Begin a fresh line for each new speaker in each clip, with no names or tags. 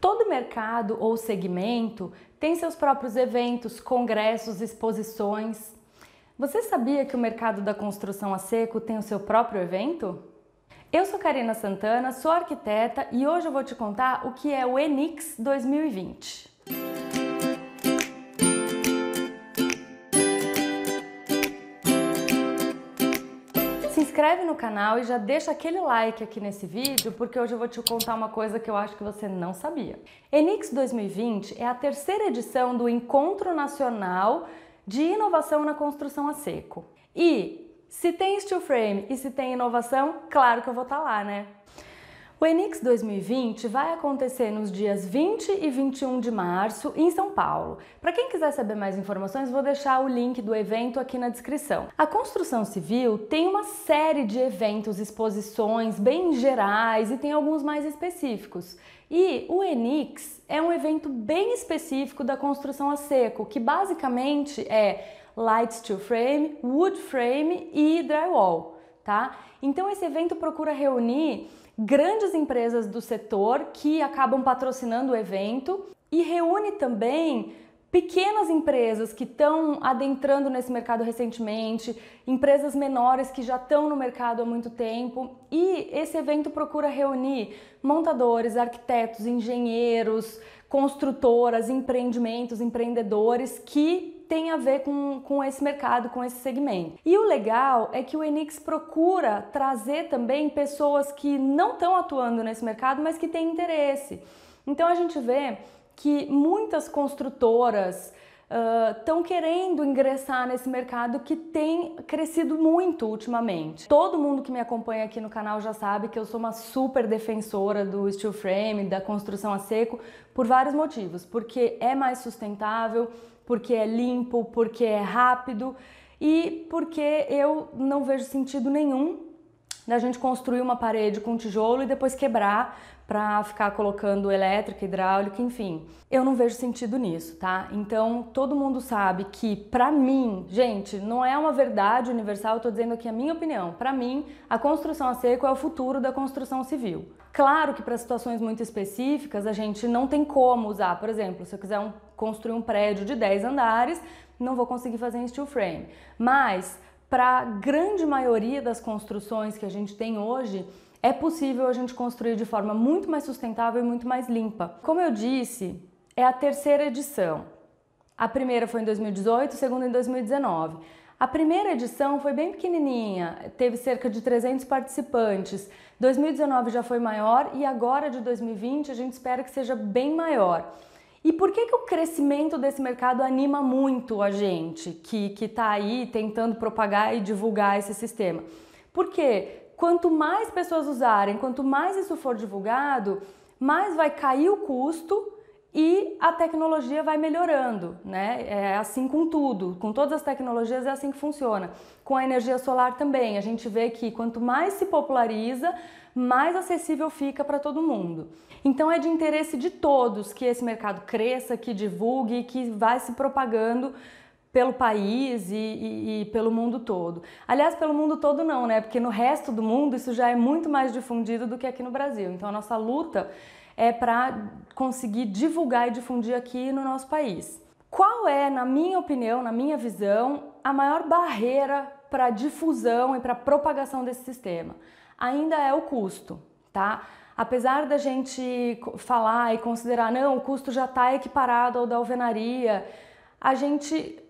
Todo mercado ou segmento tem seus próprios eventos, congressos, exposições. Você sabia que o mercado da construção a seco tem o seu próprio evento? Eu sou Karina Santana, sou arquiteta e hoje eu vou te contar o que é o Enix 2020. inscreve no canal e já deixa aquele like aqui nesse vídeo, porque hoje eu vou te contar uma coisa que eu acho que você não sabia. Enix 2020 é a terceira edição do Encontro Nacional de Inovação na Construção a Seco. E se tem steel frame e se tem inovação, claro que eu vou estar tá lá, né? O Enix 2020 vai acontecer nos dias 20 e 21 de março em São Paulo. Para quem quiser saber mais informações, vou deixar o link do evento aqui na descrição. A construção civil tem uma série de eventos, exposições bem gerais e tem alguns mais específicos. E o Enix é um evento bem específico da construção a seco, que basicamente é light steel frame, wood frame e drywall, tá? Então esse evento procura reunir grandes empresas do setor que acabam patrocinando o evento e reúne também pequenas empresas que estão adentrando nesse mercado recentemente, empresas menores que já estão no mercado há muito tempo, e esse evento procura reunir montadores, arquitetos, engenheiros, construtoras, empreendimentos, empreendedores que tem a ver com, com esse mercado, com esse segmento. E o legal é que o Enix procura trazer também pessoas que não estão atuando nesse mercado, mas que têm interesse. Então a gente vê que muitas construtoras estão uh, querendo ingressar nesse mercado que tem crescido muito ultimamente. Todo mundo que me acompanha aqui no canal já sabe que eu sou uma super defensora do steel frame, da construção a seco, por vários motivos. Porque é mais sustentável, porque é limpo, porque é rápido e porque eu não vejo sentido nenhum da gente construir uma parede com tijolo e depois quebrar para ficar colocando elétrica, hidráulica, enfim. Eu não vejo sentido nisso, tá? Então, todo mundo sabe que para mim, gente, não é uma verdade universal, eu tô dizendo aqui a minha opinião. Para mim, a construção a seco é o futuro da construção civil. Claro que para situações muito específicas, a gente não tem como usar, por exemplo, se eu quiser um, construir um prédio de 10 andares, não vou conseguir fazer em steel frame. Mas para a grande maioria das construções que a gente tem hoje, é possível a gente construir de forma muito mais sustentável e muito mais limpa. Como eu disse, é a terceira edição. A primeira foi em 2018, a segunda em 2019. A primeira edição foi bem pequenininha, teve cerca de 300 participantes. 2019 já foi maior e agora de 2020 a gente espera que seja bem maior. E por que, que o crescimento desse mercado anima muito a gente que está aí tentando propagar e divulgar esse sistema? Porque quanto mais pessoas usarem, quanto mais isso for divulgado, mais vai cair o custo e a tecnologia vai melhorando, né? É assim com tudo, com todas as tecnologias é assim que funciona. Com a energia solar também, a gente vê que quanto mais se populariza, mais acessível fica para todo mundo. Então é de interesse de todos que esse mercado cresça, que divulgue, que vai se propagando pelo país e, e, e, pelo mundo todo. Aliás, pelo mundo todo não, né? Porque no resto do mundo isso já é muito mais difundido do que aqui no Brasil. Então a nossa luta é para conseguir divulgar e difundir aqui no nosso país. Qual é, na minha opinião, na minha visão, a maior barreira para difusão e para propagação desse sistema? Ainda é o custo, tá? Apesar da gente falar e considerar, não, o custo já está equiparado ao da alvenaria, a gente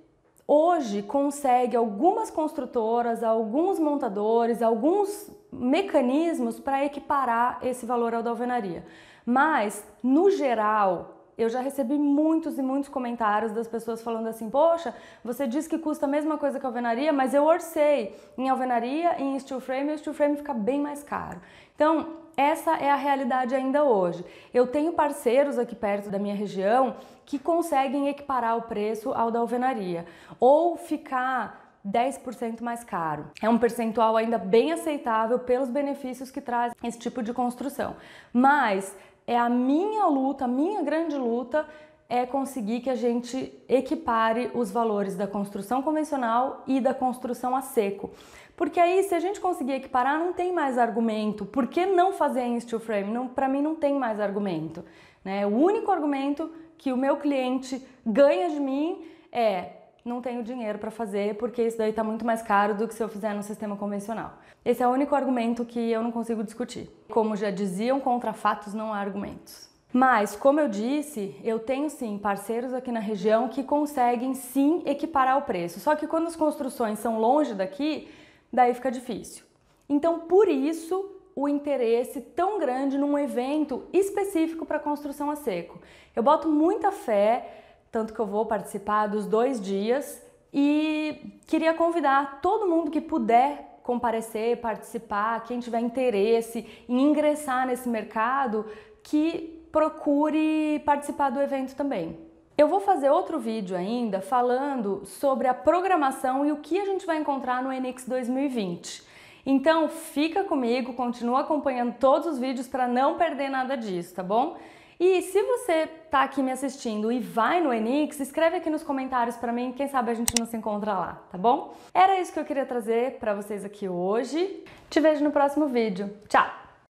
hoje consegue algumas construtoras, alguns montadores, alguns mecanismos para equiparar esse valor ao da alvenaria. Mas, no geral, eu já recebi muitos e muitos comentários das pessoas falando assim: Poxa, você diz que custa a mesma coisa que alvenaria, mas eu orcei em alvenaria e em steel frame, e o steel frame fica bem mais caro. Então, essa é a realidade ainda hoje. Eu tenho parceiros aqui perto da minha região que conseguem equiparar o preço ao da alvenaria ou ficar 10% mais caro. É um percentual ainda bem aceitável pelos benefícios que traz esse tipo de construção. Mas é a minha luta, a minha grande luta é conseguir que a gente equipare os valores da construção convencional e da construção a seco. Porque aí, se a gente conseguir equiparar, não tem mais argumento. Por que não fazer em steel frame? Para mim, não tem mais argumento. Né? O único argumento que o meu cliente ganha de mim é não tenho dinheiro para fazer porque isso daí está muito mais caro do que se eu fizer no sistema convencional. Esse é o único argumento que eu não consigo discutir. Como já diziam, contra fatos não há argumentos. Mas, como eu disse, eu tenho sim parceiros aqui na região que conseguem sim equiparar o preço. Só que quando as construções são longe daqui, daí fica difícil. Então, por isso, o interesse tão grande num evento específico para construção a seco. Eu boto muita fé tanto que eu vou participar dos dois dias e queria convidar todo mundo que puder comparecer, participar, quem tiver interesse em ingressar nesse mercado, que procure participar do evento também. Eu vou fazer outro vídeo ainda falando sobre a programação e o que a gente vai encontrar no Enix 2020. Então fica comigo, continua acompanhando todos os vídeos para não perder nada disso, tá bom? E se você está aqui me assistindo e vai no Enix, escreve aqui nos comentários para mim, quem sabe a gente não se encontra lá, tá bom? Era isso que eu queria trazer para vocês aqui hoje. Te vejo no próximo vídeo. Tchau!